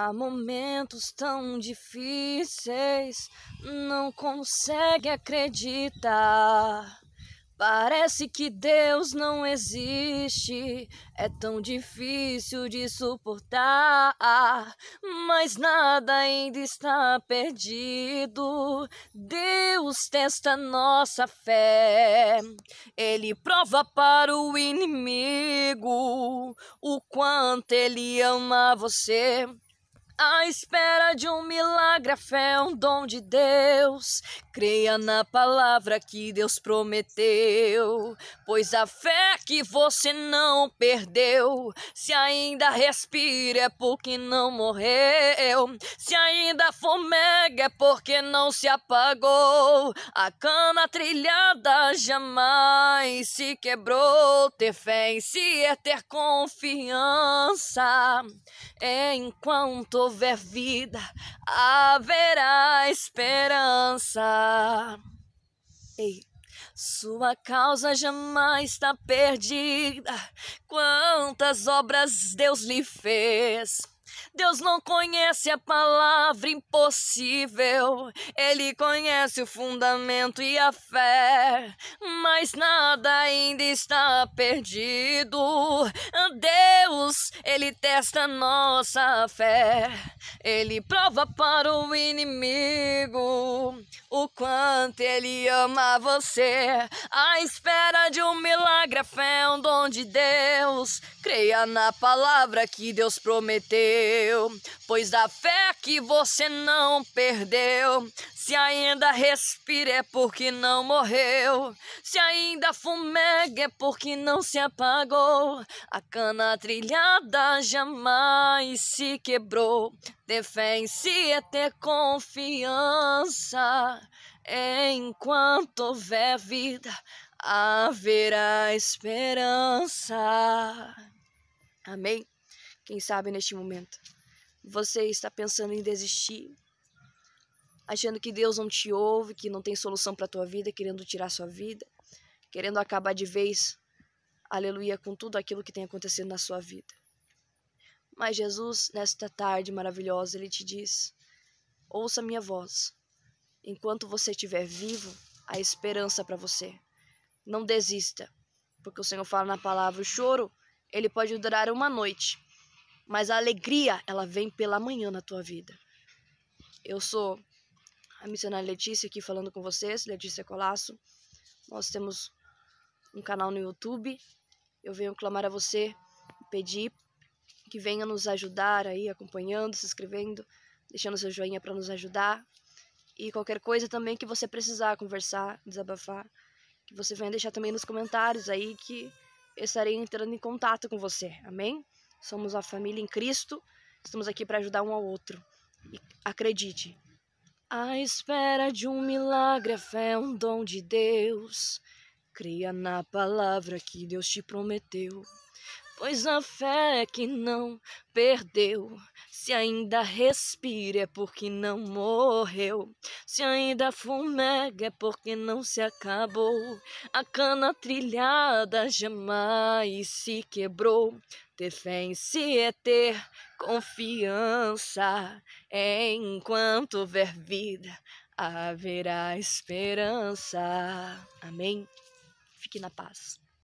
Há momentos tão difíceis, não consegue acreditar. Parece que Deus não existe, é tão difícil de suportar. Mas nada ainda está perdido. Deus testa nossa fé, Ele prova para o inimigo o quanto Ele ama você. A espera de um milagre, a fé é um dom de Deus. Creia na palavra que Deus prometeu, pois a fé que você não perdeu, se ainda respira é porque não morreu, se ainda fomega é porque não se apagou. A cana trilhada jamais se quebrou. Ter fé em si é ter confiança enquanto houver vida, haverá esperança. Ei. Sua causa jamais está perdida. Quantas obras Deus lhe fez. Deus não conhece a palavra impossível, Ele conhece o fundamento e a fé, mas nada ainda está perdido. Deus, Ele testa nossa fé, Ele prova para o inimigo o quanto ele ama você. A espera de um milagre, a fé é um dom de Deus. Creia na palavra que Deus prometeu, pois da fé que você não perdeu, se ainda respira é porque não morreu. Se ainda fumega é porque não se apagou. A cana trilhada jamais se quebrou. Ter fé em si é ter confiança. Enquanto houver vida, haverá esperança. Amém? Quem sabe neste momento você está pensando em desistir? achando que Deus não te ouve, que não tem solução para a tua vida, querendo tirar sua vida, querendo acabar de vez, aleluia, com tudo aquilo que tem acontecido na sua vida. Mas Jesus, nesta tarde maravilhosa, ele te diz: ouça minha voz. Enquanto você estiver vivo, há esperança para você. Não desista, porque o Senhor fala na palavra: o choro, ele pode durar uma noite, mas a alegria, ela vem pela manhã na tua vida. Eu sou a missionária Letícia aqui falando com vocês, Letícia Colasso. Nós temos um canal no YouTube. Eu venho clamar a você, pedir que venha nos ajudar aí, acompanhando, se inscrevendo, deixando seu joinha para nos ajudar. E qualquer coisa também que você precisar conversar, desabafar, que você venha deixar também nos comentários aí que eu estarei entrando em contato com você. Amém? Somos a família em Cristo. Estamos aqui para ajudar um ao outro. E acredite, à espera de um milagre, a fé é um dom de Deus. Cria na palavra que Deus te prometeu. Pois a fé é que não perdeu. Se ainda respira é porque não morreu. Se ainda fumega é porque não se acabou. A cana trilhada jamais se quebrou. Ter fé em si é ter confiança. Enquanto houver vida, haverá esperança. Amém? Fique na paz.